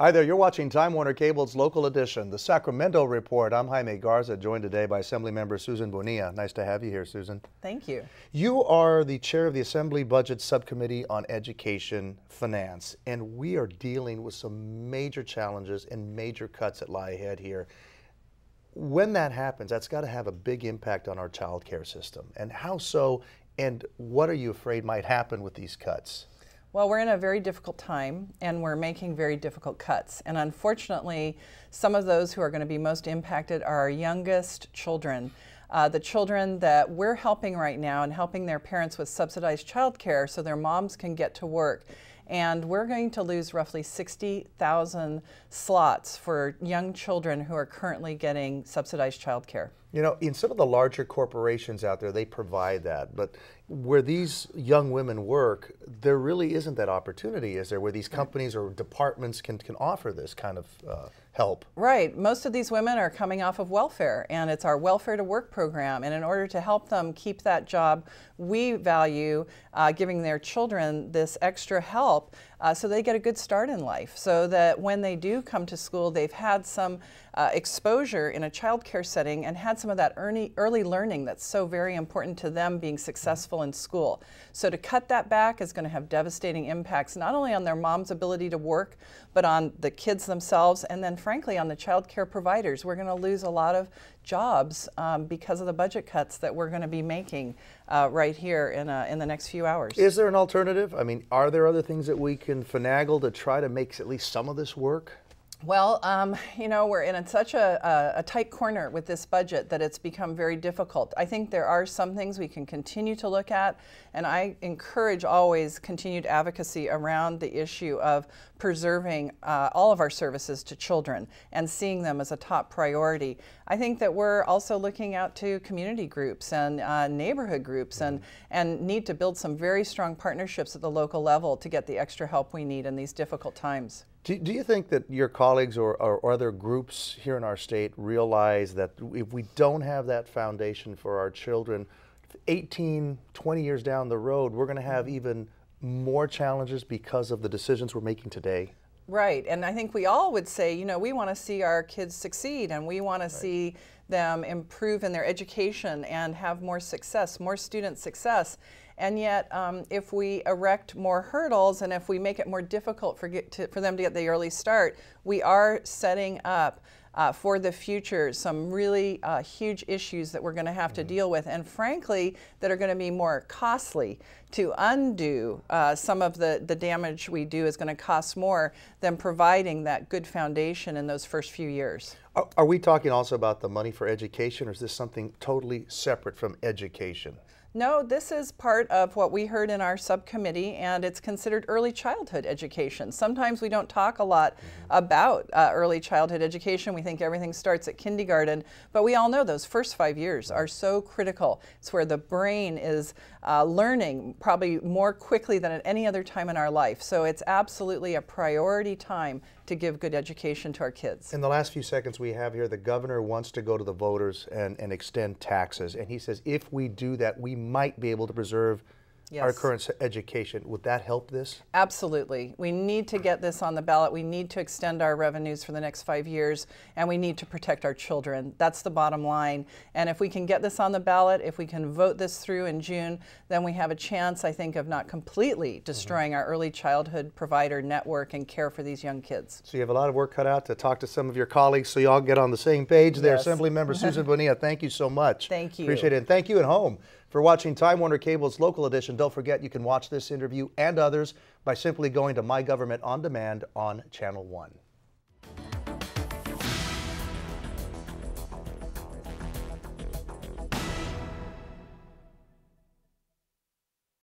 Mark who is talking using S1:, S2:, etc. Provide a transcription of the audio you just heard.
S1: Hi there, you're watching Time Warner Cable's Local Edition, the Sacramento Report. I'm Jaime Garza, joined today by Assemblymember Susan Bonilla. Nice to have you here, Susan. Thank you. You are the chair of the Assembly Budget Subcommittee on Education Finance, and we are dealing with some major challenges and major cuts that lie ahead here. When that happens, that's got to have a big impact on our child care system. And how so, and what are you afraid might happen with these cuts?
S2: Well, we're in a very difficult time and we're making very difficult cuts. And unfortunately, some of those who are going to be most impacted are our youngest children. Uh, the children that we're helping right now and helping their parents with subsidized childcare so their moms can get to work and we're going to lose roughly 60,000 slots for young children who are currently getting subsidized childcare.
S1: You know, in some of the larger corporations out there, they provide that. But where these young women work, there really isn't that opportunity, is there, where these companies or departments can, can offer this kind of uh, help.
S2: Right. Most of these women are coming off of welfare, and it's our welfare to work program. And in order to help them keep that job, we value uh, giving their children this extra help uh, so they get a good start in life, so that when they do come to school, they've had some uh, exposure in a childcare setting and had some of that early, early learning that's so very important to them being successful in school. So to cut that back is going to have devastating impacts, not only on their mom's ability to work, but on the kids themselves, and then frankly on the childcare providers. We're going to lose a lot of jobs um, because of the budget cuts that we're going to be making uh, right here in, a, uh, in the next few hours. Is
S1: there an alternative? I mean, are there other things that we can finagle to try to make at least some of this work?
S2: Well, um, you know, we're in a, such a, a, a, tight corner with this budget that it's become very difficult. I think there are some things we can continue to look at, and I encourage always continued advocacy around the issue of preserving uh, all of our services to children and seeing them as a top priority. I think that we're also looking out to community groups and uh, neighborhood groups and, and need to build some very strong partnerships at the local level to get the extra help we need in these difficult times.
S1: Do, do you think that your colleagues or, or, or other groups here in our state realize that if we don't have that foundation for our children, 18, 20 years down the road, we're going to have mm-hmm. even more challenges because of the decisions we're making today?
S2: Right, and I think we all would say, you know, we want to see our kids succeed and we want right. to see them improve in their education and have more success, more student success. And yet, um, if we erect more hurdles and if we make it more difficult for, to, for them to get the early start, we are setting up uh, for the future, some really uh, huge issues that we're going to have mm -hmm. to deal with, and frankly, that are going to be more costly to undo. Uh, some of the, the damage we do is going to cost more than providing that good foundation in those first few years.
S1: Are, are we talking also about the money for education, or is this something totally separate from education?
S2: No, this is part of what we heard in our subcommittee, and it's considered early childhood education. Sometimes we don't talk a lot mm-hmm. about uh, early childhood education. We think everything starts at kindergarten, but we all know those first five years are so critical. It's where the brain is uh, learning probably more quickly than at any other time in our life. So it's absolutely a priority time to give good education to our kids.
S1: In the last few seconds we have here, the governor wants to go to the voters and, and extend taxes. And he says if we do that, we might be able to preserve yes. our current education. Would that help this?
S2: Absolutely. We need to get this on the ballot. We need to extend our revenues for the next five years, and we need to protect our children. That's the bottom line. And if we can get this on the ballot, if we can vote this through in June, then we have a chance, I think, of not completely mm-hmm. destroying mm -hmm. our early childhood provider network and care for these young
S1: kids. So you have a lot of work cut out to talk to some of your colleagues so you all get on the same page there. Assembly Member Susan Bonilla, thank you so much. Thank you. Appreciate it. And thank you at home for watching Time Warner Cable's local edition, don't forget you can watch this interview and others by simply going to My Government On Demand on Channel 1.